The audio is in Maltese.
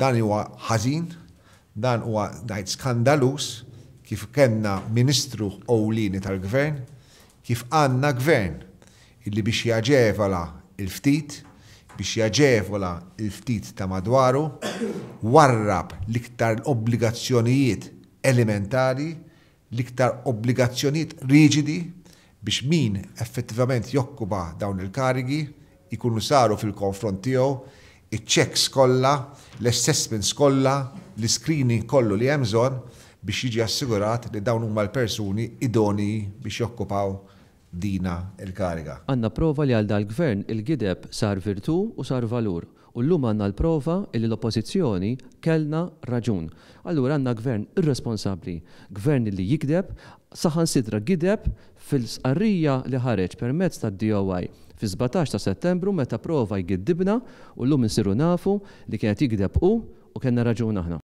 Dan huwa ħażin, dan huwa ngħid skandalus kif kenna ministru owlini tal-gvern, kif għanna gvern illi biex jaġevola il-ftit, biex jaġevola il-ftit ta' madwaru, warrab liktar obbligazzjonijiet elementari, liktar obbligazzjonijiet rigidi biex min effettivament jokkuba dawn il-karigi ikunu saru fil-konfront tiegħu il-checks kollha, l-assessments kollha, l-screening kollu li hemm biex jiġi assigurat li dawn huma l-persuni idoni biex jokkupaw dina il-kariga. Għanna prova li għal dal-gvern il-gideb sar virtu u sar valur. U l-lum għanna l-prova li l-oppozizjoni kellna raġun. Allura għanna gvern irresponsabli, gvern li jikdeb, saħan sidra gideb fil-sqarrija li ħareġ permezz ta' DOI fi 17 ta' settembru meta prova jgiddibna u l-lum nsiru nafu li kienet jikdeb u u kena raġun aħna.